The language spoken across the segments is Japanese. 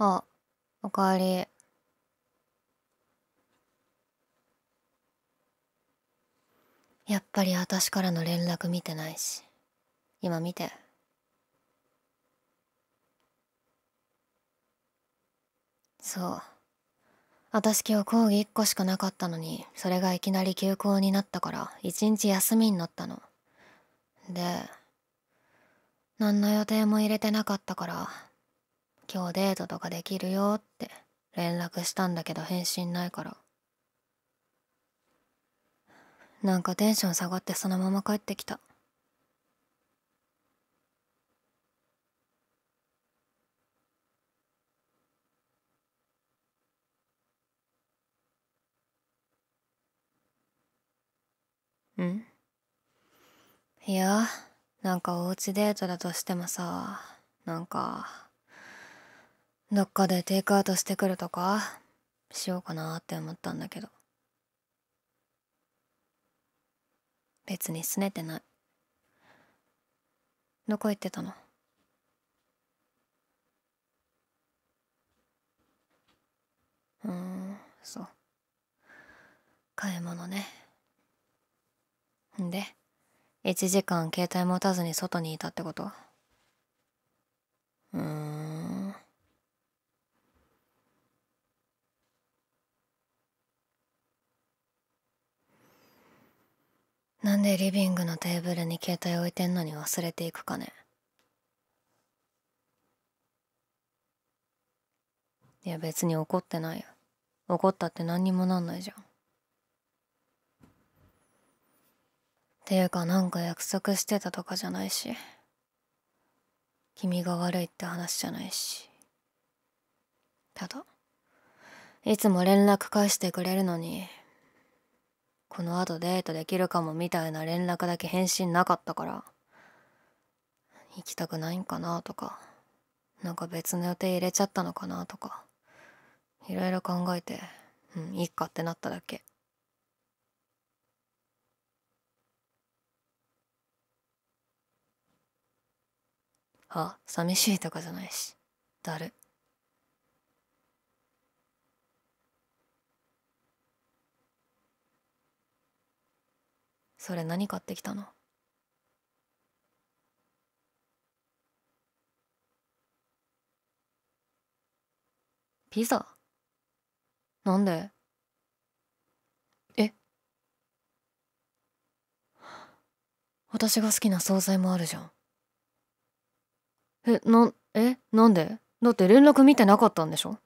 あ、おかえり。やっぱり私からの連絡見てないし。今見て。そう。私今日講義1個しかなかったのに、それがいきなり休校になったから、一日休みになったの。で、何の予定も入れてなかったから、今日デートとかできるよって連絡したんだけど返信ないからなんかテンション下がってそのまま帰ってきたうんいやなんかおうちデートだとしてもさなんかどっかでテイクアウトしてくるとかしようかなって思ったんだけど別に拗ねてないどこ行ってたのうんそう買い物ねで1時間携帯持たずに外にいたってことなんでリビングのテーブルに携帯置いてんのに忘れていくかねいや別に怒ってないよ怒ったって何にもなんないじゃんていうかなんか約束してたとかじゃないし君が悪いって話じゃないしただいつも連絡返してくれるのにこの後デートできるかもみたいな連絡だけ返信なかったから行きたくないんかなとかなんか別の予定入れちゃったのかなとかいろいろ考えてうんいいかってなっただけあ寂しいとかじゃないしだる。それ何買ってきたのピザなんでえ私が好きな惣菜もあるじゃんえなえなんでだって連絡見てなかったんでしょ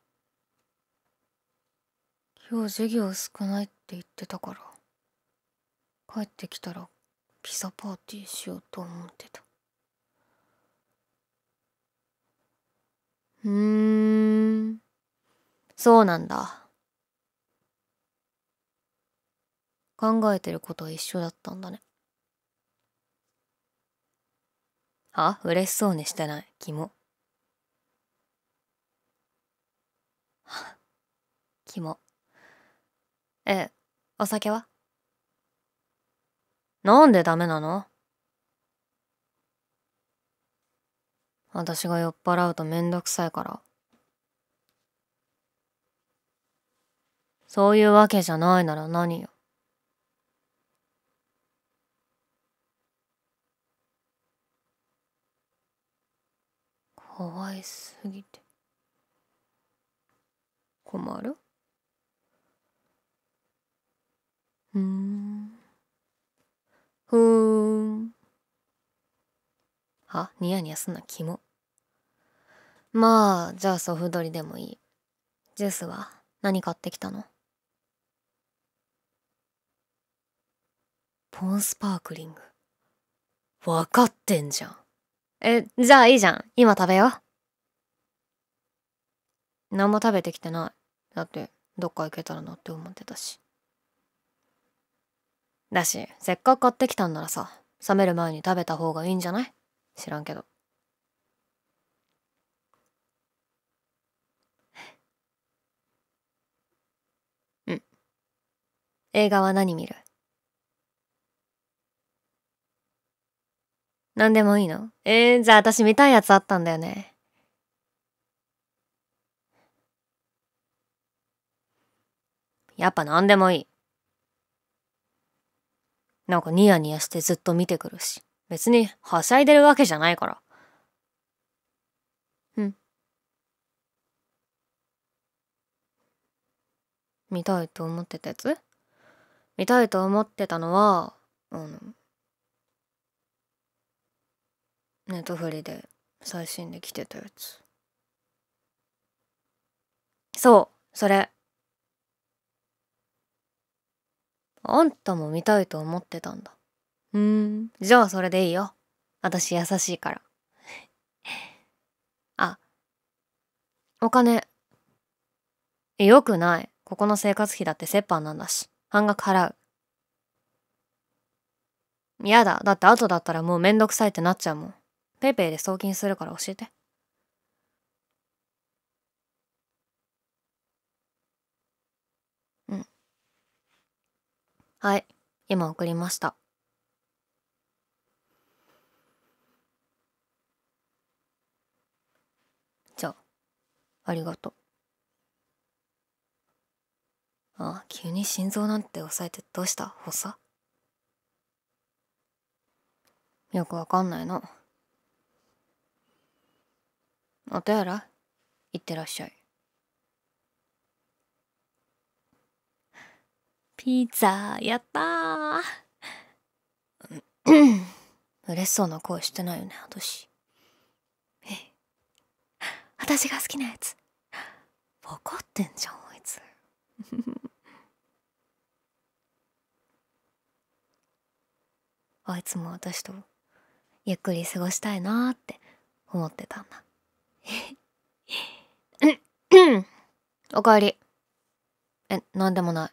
今日授業少ないって言ってたから帰ってきたらピザパーティーしようと思ってたうんそうなんだ考えてることは一緒だったんだねあ嬉しそうにしてないキモ キモえお酒はなんでダメなの私が酔っ払うとめんどくさいから。そういうわけじゃないなら何よ。かわいすぎて困るうんはニヤニヤすんなキモまあじゃあソフドリでもいいジュースは何買ってきたのポンスパークリング分かってんじゃんえじゃあいいじゃん今食べよう何も食べてきてないだってどっか行けたらなって思ってたしだしせっかく買ってきたんならさ冷める前に食べた方がいいんじゃない知らんけどうん映画は何見る何でもいいのえー、じゃあ私見たいやつあったんだよね。やっぱ何でもいい。なんかニヤニヤしてずっと見てくるし。別にはしゃいでるわけじゃないから。うん。見たいと思ってたやつ見たいと思ってたのは、あの、ネットフリで最新で来てたやつ。そう、それ。あんたも見たいと思ってたんだ。うん、じゃあそれでいいよ。私優しいから。あ、お金。よくない。ここの生活費だって折半なんだし、半額払う。やだ。だって後だったらもうめんどくさいってなっちゃうもん。ペイペイで送金するから教えて。うん。はい。今送りました。ありがとう。あ、急に心臓なんて抑えてどうした発作よくわかんないの。お手洗い行ってらっしゃい。ピザやったー嬉しそうな声してないよね私私が好きなやつ分かってんじゃんあいつ あいつも私とゆっくり過ごしたいなーって思ってたんだ おかえりえなんでもない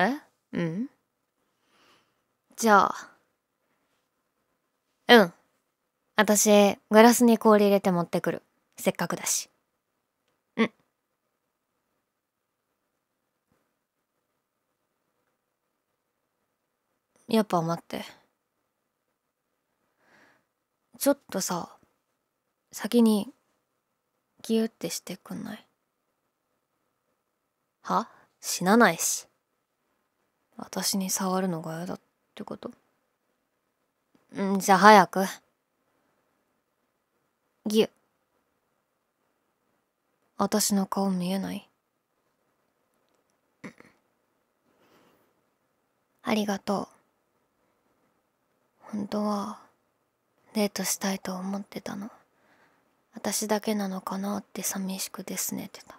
えうんうん。私、グラスに氷入れて持ってくる。せっかくだし。うん。やっぱ待って。ちょっとさ、先に、ギュってしてくんないは死なないし。私に触るのが嫌だった。ってことんじゃあ早くギュ私の顔見えないありがとう本当はデートしたいと思ってたの私だけなのかなって寂しくですねってた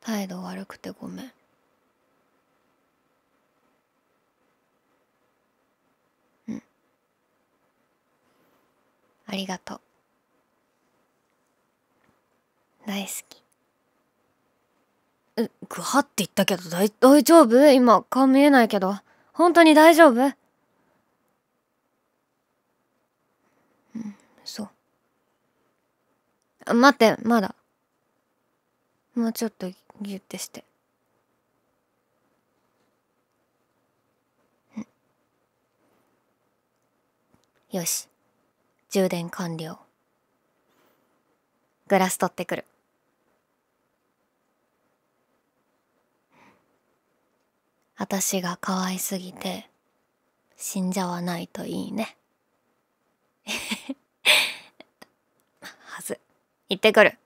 態度悪くてごめんありがとう大好きえぐはって言ったけど大大丈夫今顔見えないけど本当に大丈夫うんそうあ待ってまだもうちょっとギュッてして。よし充電完了グラス取ってくる私が可愛すぎて死んじゃわないといいね はず行ってくる